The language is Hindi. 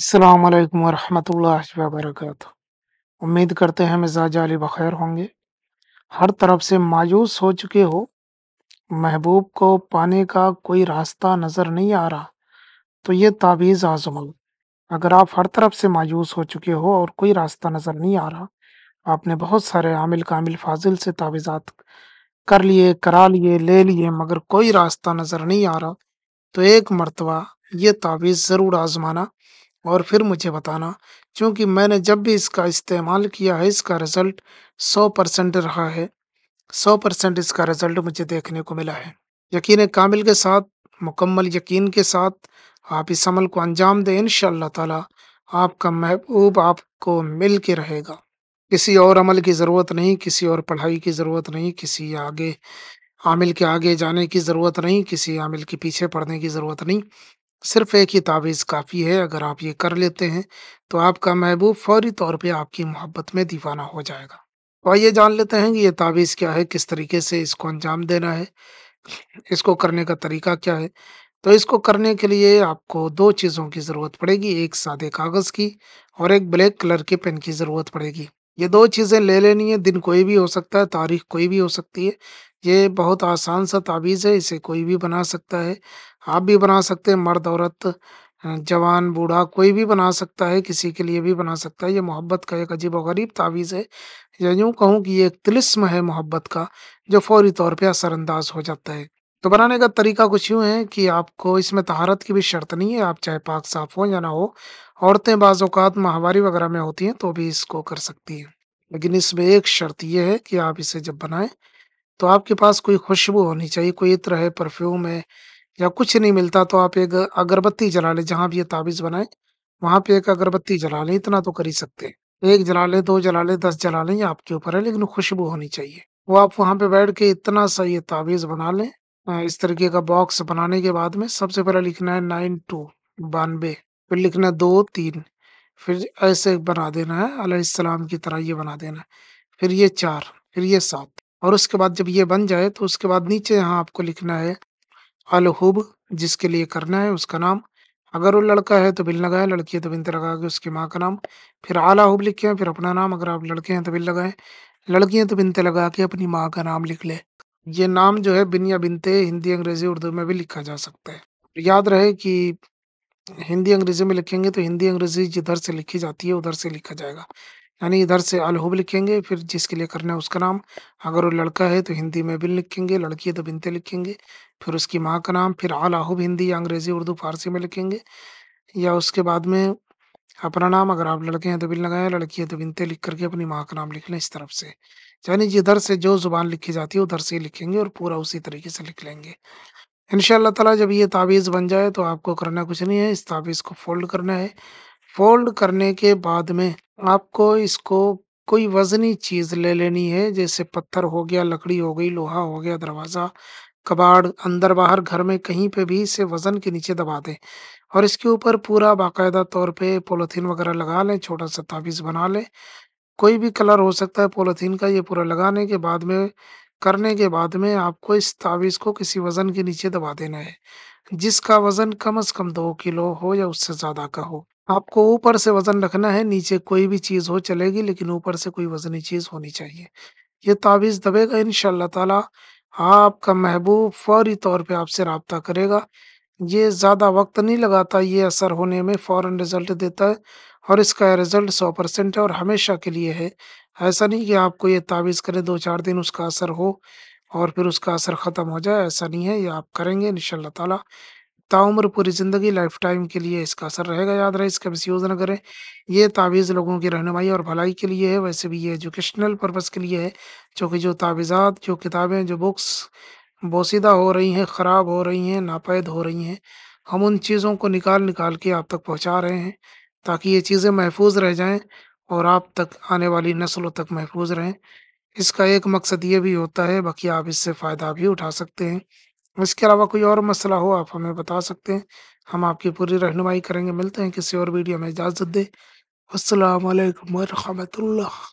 अल्लाम वालेकुम वरहमतुल्लाहि उम्मीद करते हैं मिजाज अली बखैर होंगे हर तरफ से मायूस हो चुके हो महबूब को पाने का कोई रास्ता नज़र नहीं आ रहा तो ये ताबीज़ आजमल अगर आप हर तरफ से मायूस हो चुके हो और कोई रास्ता नज़र नहीं आ रहा आपने बहुत सारे आमिल कामिल फाजिल से तावीज़ात कर लिए करा लिए ले लिए मगर कोई रास्ता नज़र नहीं आ रहा तो एक मरतबा ये तावीज़ ज़रूर आजमाना और फिर मुझे बताना क्योंकि मैंने जब भी इसका इस्तेमाल किया है इसका रिज़ल्ट सौ परसेंट रहा है सौ परसेंट इसका रिज़ल्ट मुझे देखने को मिला है यकीन कामिल के साथ मुकम्मल यकीन के साथ आप इस अमल को अंजाम दें इन ताला आपका महबूब आपको मिल के रहेगा किसी और अमल की ज़रूरत नहीं किसी और पढ़ाई की ज़रूरत नहीं किसी आगे आमिल के आगे जाने की ज़रूरत नहीं किसी आमिल के पीछे पढ़ने की ज़रूरत नहीं सिर्फ एक ही तावीज़ काफ़ी है अगर आप ये कर लेते हैं तो आपका महबूब फौरी तौर पे आपकी मोहब्बत में दीवाना हो जाएगा और तो ये जान लेते हैं कि ये तावीज़ क्या है किस तरीके से इसको अंजाम देना है इसको करने का तरीका क्या है तो इसको करने के लिए आपको दो चीज़ों की ज़रूरत पड़ेगी एक सादे कागज़ की और एक ब्लैक कलर के पेन की ज़रूरत पड़ेगी ये दो चीज़ें ले लेनी है दिन कोई भी हो सकता है तारीख कोई भी हो सकती है ये बहुत आसान सा ताबीज़ है इसे कोई भी बना सकता है आप भी बना सकते हैं मर्द औरत जवान बूढ़ा कोई भी बना सकता है किसी के लिए भी बना सकता है ये मोहब्बत का एक अजीब गरीब तावीज़ है या यूँ कहूँ कि ये एक तिलस्म है मोहब्बत का जो फौरी तौर पे असरअंदाज हो जाता है तो बनाने का तरीका कुछ यूँ है कि आपको इसमें तहारत की भी शर्त नहीं है आप चाहे पाक साफ़ हो या ना हो औरतें बाज़ात माहवारी वगैरह में होती हैं तो भी इसको कर सकती हैं लेकिन इसमें एक शर्त यह है कि आप इसे जब बनाएं तो आपके पास कोई खुशबू होनी चाहिए कोई इत्र है परफ्यूम है या कुछ नहीं मिलता तो आप एक अगरबत्ती जला लें जहाँ भी ये ताबीज़ बनाएं वहाँ पे एक अगरबत्ती जला लें इतना तो कर ही सकते हैं एक जला लें दो जला लें दस जला लें ये आपके ऊपर है लेकिन खुशबू होनी चाहिए वो आप वहाँ पे बैठ के इतना सा ये ताबीज़ बना लें इस तरीके का बॉक्स बनाने के बाद में सबसे पहले लिखना है नाइन टू बानबे फिर लिखना है दो तीन फिर ऐसे बना देना है अलैहिस्सलाम की तरह ये बना देना है। फिर ये चार फिर ये सात और उसके बाद जब ये बन जाए तो उसके बाद नीचे यहाँ आपको लिखना है अलहुब जिसके लिए करना है उसका नाम अगर वो लड़का है तो बिल लगाएं लड़की है तो बिनते लगा के उसकी माँ का नाम फिर आला हुब लिखे फिर अपना नाम अगर आप लड़के हैं तो बिल लगाएं लड़की है तो बिनते लगा के अपनी माँ का नाम लिख लें ये नाम जो है बिन या बिनते हिंदी अंग्रेजी उर्दू में भी लिखा जा सकता है याद रहे कि हिंदी अंग्रेजी में लिखेंगे तो हिंदी अंग्रेजी जिधर से लिखी जाती है उधर से लिखा जाएगा यानी इधर से अलहूब लिखेंगे फिर जिसके लिए करना है उसका नाम अगर वो लड़का है तो हिंदी में बिन लिखेंगे लड़की है तो बिनते लिखेंगे फिर उसकी माँ का नाम फिर अलहूब हिंदी या अंग्रेजी उर्दू फारसी में लिखेंगे या उसके बाद में अपना नाम अगर आप लड़के हैं तो बिन लगाएं लड़की है तो बिनते लिख करके अपनी माँ का नाम लिख लें इस तरफ से यानी जिधर से जो ज़ुबान लिखी जाती है उधर से ही लिखेंगे और पूरा उसी तरीके से लिख लेंगे इन ताला जब ये ताबीज़ बन जाए तो आपको करना कुछ नहीं है इस ताबीज़ को फोल्ड करना है फोल्ड करने के बाद में आपको इसको कोई वज़नी चीज़ ले लेनी है जैसे पत्थर हो गया लकड़ी हो गई लोहा हो गया दरवाज़ा कबाड़ अंदर बाहर घर में कहीं पे भी इसे वज़न के नीचे दबा दें और इसके ऊपर पूरा बाकायदा तौर पे पोलोथीन वगैरह लगा लें छोटा सा ताबीज़ बना लें कोई भी कलर हो सकता है पोलोथीन का ये पूरा लगाने के बाद में करने के बाद में आपको इस ताबीज़ को किसी वज़न के नीचे दबा देना है जिसका वज़न कम अज़ कम दो किलो हो या उससे ज़्यादा का हो आपको ऊपर से वज़न रखना है नीचे कोई भी चीज़ हो चलेगी लेकिन ऊपर से कोई वज़नी चीज़ होनी चाहिए ये ताबीज़ दबेगा इनशाला आपका महबूब फ़ौरी तौर पे आपसे रबता करेगा। ये ज़्यादा वक़्त नहीं लगाता ये असर होने में फ़ौरन रिज़ल्ट देता है और इसका रिज़ल्ट 100% है और हमेशा के लिए है। ऐसा नहीं कि आपको ये तावीज़ करें दो चार दिन उसका असर हो और फिर उसका असर ख़त्म हो जाए, ऐसा नहीं है। ये आप करेंगे इन ताला। ताउम्र पूरी ज़िंदगी लाइफ टाइम के लिए इसका असर रहेगा याद रहे इसका यूज़ ना करें ये तावीज़ लोगों की रहनुमाई और भलाई के लिए है वैसे भी ये एजुकेशनल पर्पज़ के लिए है चूँकि जो तावीज़ात जो किताबें जो बुक्स बोसीदा हो रही हैं ख़राब हो रही हैं नापैद हो रही हैं हम उन चीज़ों को निकाल निकाल के आप तक पहुँचा रहे हैं ताकि ये चीज़ें महफूज रह जाएँ और आप तक आने वाली नस्लों तक महफूज रहें इसका एक मकसद ये भी होता है बाकी आप इससे फ़ायदा भी उठा सकते हैं इसके अलावा कोई और मसला हो आप हमें बता सकते हैं। हम आपकी पूरी रहनुमाई करेंगे। मिलते हैं किसी और वीडियो में। इजाज़त दें। अस्सलाम वालेकुम वरहमतुल्लाह।